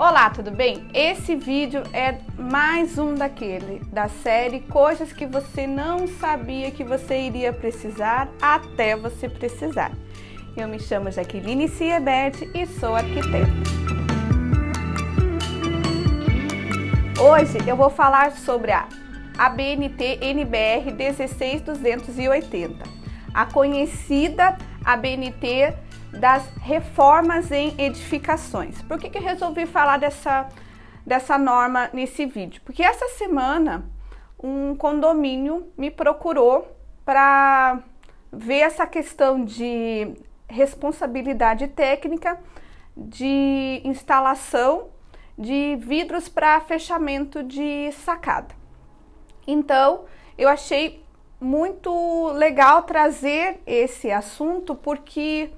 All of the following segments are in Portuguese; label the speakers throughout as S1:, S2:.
S1: Olá, tudo bem? Esse vídeo é mais um daquele da série Coisas que você não sabia que você iria precisar até você precisar. Eu me chamo Jaqueline Siebert e sou arquiteta. Hoje eu vou falar sobre a ABNT NBR 16280, a conhecida ABNT das reformas em edificações. Por que, que eu resolvi falar dessa, dessa norma nesse vídeo? Porque essa semana um condomínio me procurou para ver essa questão de responsabilidade técnica de instalação de vidros para fechamento de sacada. Então, eu achei muito legal trazer esse assunto porque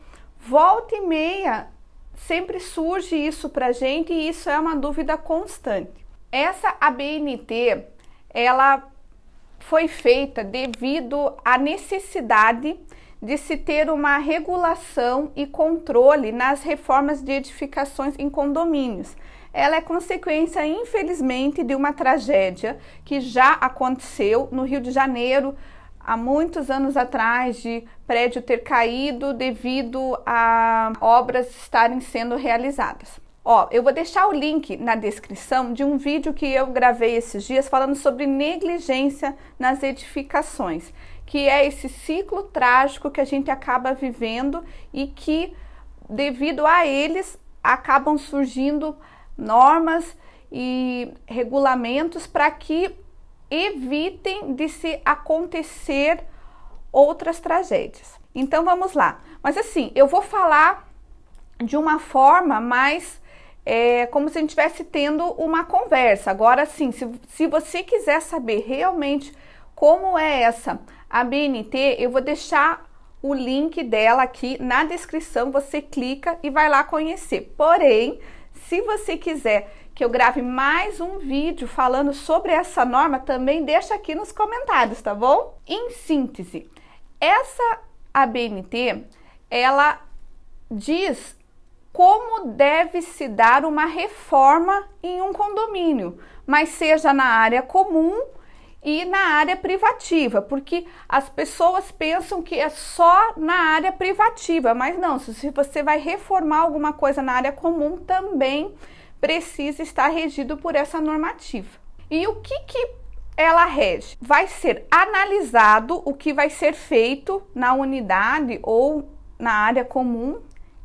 S1: Volta e meia, sempre surge isso para gente e isso é uma dúvida constante. Essa ABNT, ela foi feita devido à necessidade de se ter uma regulação e controle nas reformas de edificações em condomínios. Ela é consequência, infelizmente, de uma tragédia que já aconteceu no Rio de Janeiro há muitos anos atrás de prédio ter caído devido a obras estarem sendo realizadas. Ó, eu vou deixar o link na descrição de um vídeo que eu gravei esses dias falando sobre negligência nas edificações, que é esse ciclo trágico que a gente acaba vivendo e que devido a eles acabam surgindo normas e regulamentos para que evitem de se acontecer outras tragédias. Então vamos lá. Mas assim, eu vou falar de uma forma mais é, como se a gente estivesse tendo uma conversa. Agora sim, se, se você quiser saber realmente como é essa a BNT, eu vou deixar o link dela aqui na descrição. Você clica e vai lá conhecer. Porém, se você quiser que eu grave mais um vídeo falando sobre essa norma, também deixa aqui nos comentários, tá bom? Em síntese, essa ABNT, ela diz como deve se dar uma reforma em um condomínio, mas seja na área comum e na área privativa, porque as pessoas pensam que é só na área privativa, mas não, se você vai reformar alguma coisa na área comum, também precisa estar regido por essa normativa. E o que, que ela rege? Vai ser analisado o que vai ser feito na unidade ou na área comum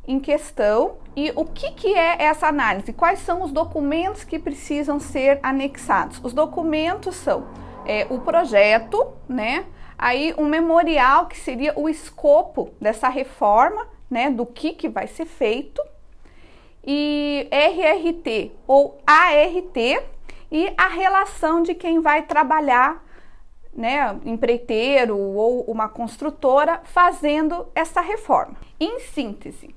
S1: em questão e o que, que é essa análise? Quais são os documentos que precisam ser anexados? Os documentos são é, o projeto, né? Aí um memorial que seria o escopo dessa reforma, né? Do que, que vai ser feito. E RRT ou ART e a relação de quem vai trabalhar, né, empreiteiro ou uma construtora fazendo essa reforma. Em síntese,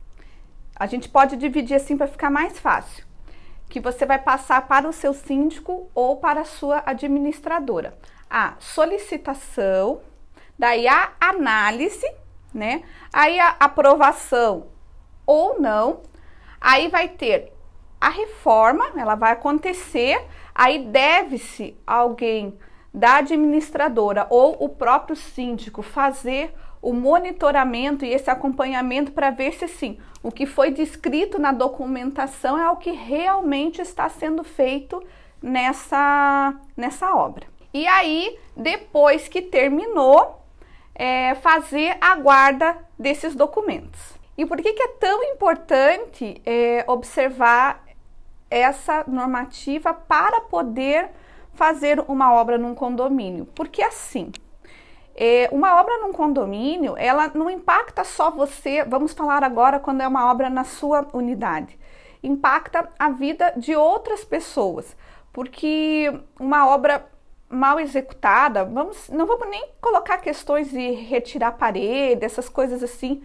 S1: a gente pode dividir assim para ficar mais fácil que você vai passar para o seu síndico ou para a sua administradora. A solicitação, daí a análise, né? Aí a aprovação ou não. Aí vai ter a reforma, ela vai acontecer, aí deve-se alguém da administradora ou o próprio síndico fazer o monitoramento e esse acompanhamento para ver se sim, o que foi descrito na documentação é o que realmente está sendo feito nessa, nessa obra. E aí, depois que terminou, é, fazer a guarda desses documentos. E por que, que é tão importante é, observar essa normativa para poder fazer uma obra num condomínio? Porque assim, é, uma obra num condomínio, ela não impacta só você, vamos falar agora quando é uma obra na sua unidade, impacta a vida de outras pessoas, porque uma obra mal executada, vamos, não vamos nem colocar questões de retirar parede, essas coisas assim,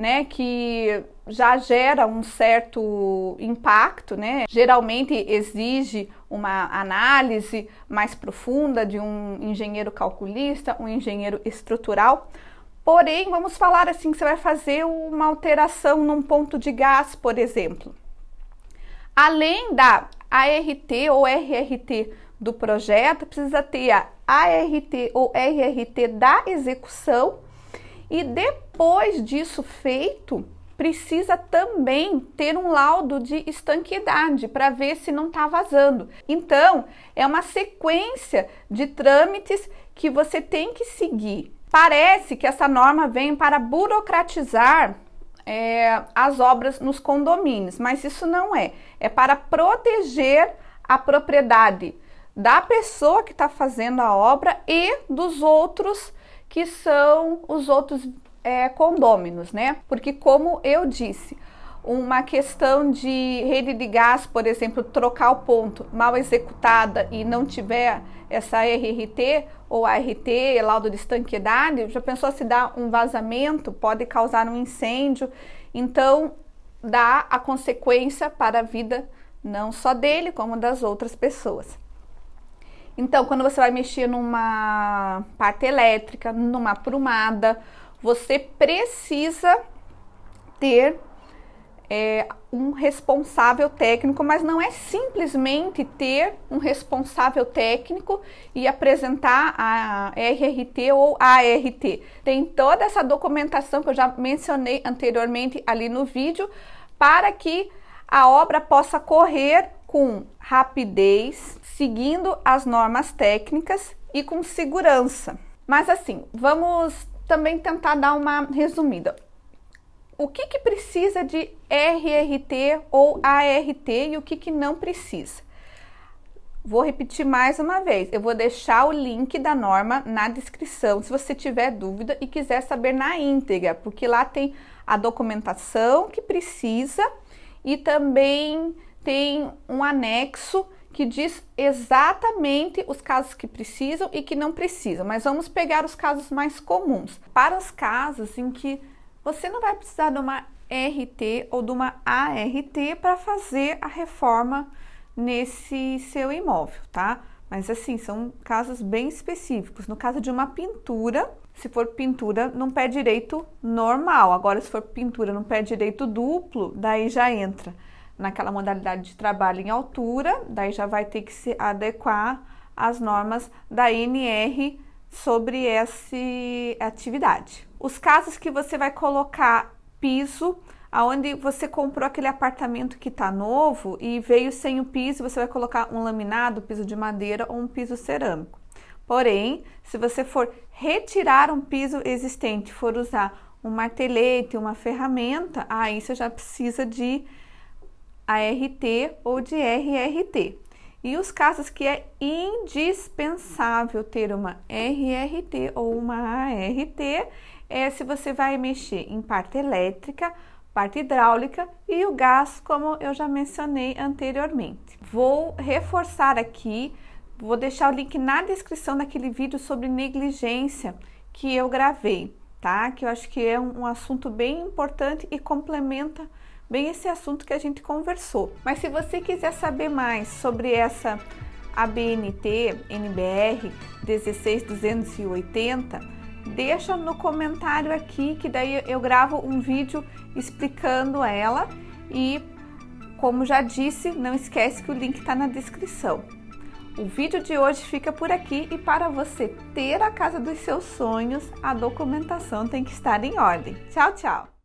S1: né, que já gera um certo impacto, né? Geralmente exige uma análise mais profunda de um engenheiro calculista, um engenheiro estrutural. Porém, vamos falar assim, que você vai fazer uma alteração num ponto de gás, por exemplo. Além da ART ou RRT do projeto, precisa ter a ART ou RRT da execução e depois depois disso feito, precisa também ter um laudo de estanquidade para ver se não está vazando. Então, é uma sequência de trâmites que você tem que seguir. Parece que essa norma vem para burocratizar é, as obras nos condomínios, mas isso não é. É para proteger a propriedade da pessoa que está fazendo a obra e dos outros que são os outros é, condôminos, né? Porque, como eu disse, uma questão de rede de gás, por exemplo, trocar o ponto mal executada e não tiver essa RRT ou ART, laudo de estanqueidade, já pensou se dá um vazamento, pode causar um incêndio, então dá a consequência para a vida não só dele, como das outras pessoas. Então, quando você vai mexer numa parte elétrica, numa prumada, você precisa ter é, um responsável técnico, mas não é simplesmente ter um responsável técnico e apresentar a RRT ou ART. Tem toda essa documentação que eu já mencionei anteriormente ali no vídeo para que a obra possa correr com rapidez, seguindo as normas técnicas e com segurança. Mas assim, vamos também tentar dar uma resumida. O que, que precisa de RRT ou ART e o que, que não precisa? Vou repetir mais uma vez. Eu vou deixar o link da norma na descrição, se você tiver dúvida e quiser saber na íntegra, porque lá tem a documentação que precisa e também tem um anexo que diz exatamente os casos que precisam e que não precisam, mas vamos pegar os casos mais comuns. Para os casos em que você não vai precisar de uma RT ou de uma ART para fazer a reforma nesse seu imóvel, tá? Mas assim, são casos bem específicos. No caso de uma pintura, se for pintura num pé direito normal, agora se for pintura num pé direito duplo, daí já entra naquela modalidade de trabalho em altura, daí já vai ter que se adequar às normas da NR sobre essa atividade. Os casos que você vai colocar piso, aonde você comprou aquele apartamento que está novo e veio sem o piso, você vai colocar um laminado, piso de madeira ou um piso cerâmico. Porém, se você for retirar um piso existente, for usar um martelete, uma ferramenta, aí você já precisa de ART ou de RRT. E os casos que é indispensável ter uma RRT ou uma ART é se você vai mexer em parte elétrica, parte hidráulica e o gás, como eu já mencionei anteriormente. Vou reforçar aqui, vou deixar o link na descrição daquele vídeo sobre negligência que eu gravei, tá? Que eu acho que é um assunto bem importante e complementa bem esse assunto que a gente conversou. Mas se você quiser saber mais sobre essa ABNT NBR 16280, deixa no comentário aqui que daí eu gravo um vídeo explicando ela e como já disse, não esquece que o link está na descrição. O vídeo de hoje fica por aqui e para você ter a casa dos seus sonhos, a documentação tem que estar em ordem. Tchau, tchau!